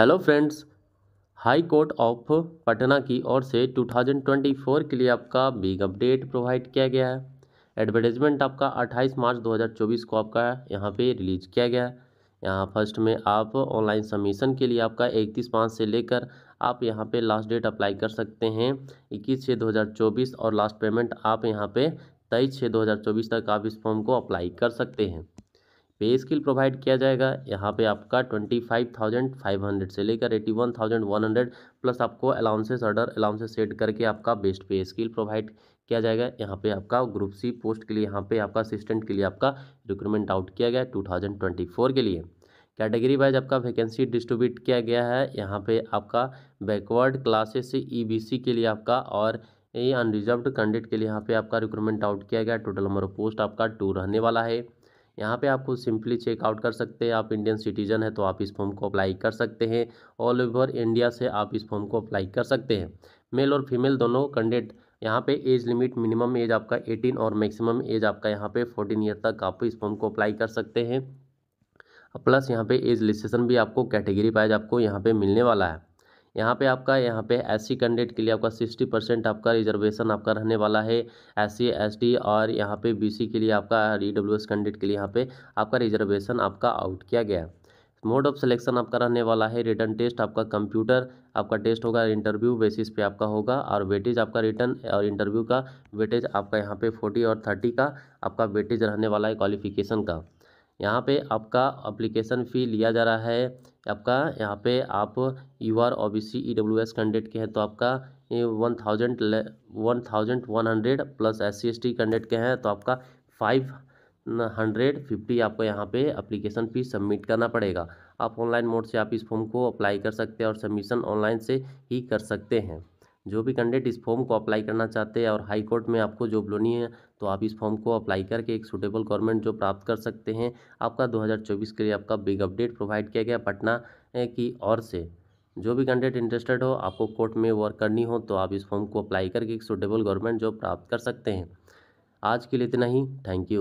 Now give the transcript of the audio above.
hello friends high court of Patna की ओर से 2024 के लिए आपका बिग अपडेट प्रोवाइड किया गया है एडवर्टाइजमेंट आपका 28 मार्च 2024 को आपका यहाँ पे रिलीज किया गया है यहाँ फर्स्ट में आप ऑनलाइन सबमिशन के लिए आपका इकतीस पाँच से लेकर आप यहाँ पे लास्ट डेट अप्लाई कर सकते हैं इक्कीस छः 2024 और लास्ट पेमेंट आप यहाँ पर तेईस छः दो तक आप इस फॉर्म को अप्लाई कर सकते हैं पे स्किल प्रोवाइड किया जाएगा यहाँ पे आपका twenty five thousand five hundred से लेकर eighty one thousand one hundred plus आपको अलाउंसेस ऑर्डर अलाउंसेस सेट करके आपका बेस्ट पे स्किल प्रोवाइड किया जाएगा यहाँ पे आपका ग्रुप सी पोस्ट के लिए यहाँ पे आपका असिस्टेंट के लिए आपका रिक्रूटमेंट आउट किया गया टू थाउजेंड ट्वेंटी फोर के लिए कैटेगरी वाइज आपका वैकेंसी डिस्ट्रीब्यूट किया गया है यहाँ पे आपका बैकवर्ड क्लासेस से सी e के लिए आपका और ये अनरिजर्व कैंडिडेट के लिए यहाँ पे आपका रिक्रूटमेंट आउट किया गया टोटल नंबर ऑफ पोस्ट आपका टू रहने वाला है यहाँ पे आपको सिंपली चेकआउट कर सकते हैं आप इंडियन सिटीजन है तो आप इस फॉर्म को अप्लाई कर सकते हैं ऑल ओवर इंडिया से आप इस फॉर्म को अप्लाई कर सकते हैं मेल और फीमेल दोनों कैंडिडेट यहाँ पे एज लिमिट मिनिमम एज आपका 18 और मैक्सिमम एज आपका यहाँ पे 14 ईयर तक आप इस फॉर्म को अप्लाई कर सकते हैं प्लस यहाँ पे एज लिस्टेशन भी आपको कैटेगरी वाइज आपको यहाँ पे मिलने वाला है यहाँ पे आपका यहाँ पे एस सी कैंडिडेट के लिए आपका सिक्सटी परसेंट आपका रिजर्वेशन आपका रहने वाला है एस सी एस टी और यहाँ पे बी सी के लिए आपका ई डब्ल्यू एस कैंडिडेट के लिए यहाँ पे आपका रिजर्वेशन आपका आउट किया गया मोड ऑफ सिलेक्शन आपका रहने वाला है रिटर्न टेस्ट आपका कंप्यूटर आपका टेस्ट होगा इंटरव्यू बेसिस पे आपका होगा और वेटेज आपका रिटर्न और इंटरव्यू का वेटेज आपका यहाँ पे फोर्टी और थर्टी का आपका वेटेज रहने वाला है क्वालिफिकेशन का यहाँ पे आपका अप्लीकेशन फ़ी लिया जा रहा है आपका यहाँ पे आप U R O B C E W S candidate के हैं तो आपका one thousand one thousand one hundred plus S C S T candidate के हैं तो आपका फाइव हंड्रेड फिफ्टी आपको यहाँ पे अप्लीकेशन फ़ीस सबमिट करना पड़ेगा आप ऑनलाइन मोड से आप इस फॉर्म को अप्लाई कर सकते हैं और सबमिशन ऑनलाइन से ही कर सकते हैं जो भी कैंडिडेट इस फॉर्म को अप्लाई करना चाहते हैं और हाई कोर्ट में आपको जॉब लोनी है तो आप इस फॉर्म को अप्लाई करके एक सूटेबल गवर्नमेंट जॉब प्राप्त कर सकते हैं आपका 2024 के लिए आपका बिग अपडेट प्रोवाइड किया गया पटना की ओर से जो भी कैंडिडेट इंटरेस्टेड हो आपको कोर्ट में वर्क करनी हो तो आप इस फॉर्म को अप्लाई करके एक सुटेबल गवर्नमेंट जॉब प्राप्त कर सकते हैं आज के लिए इतना ही थैंक यू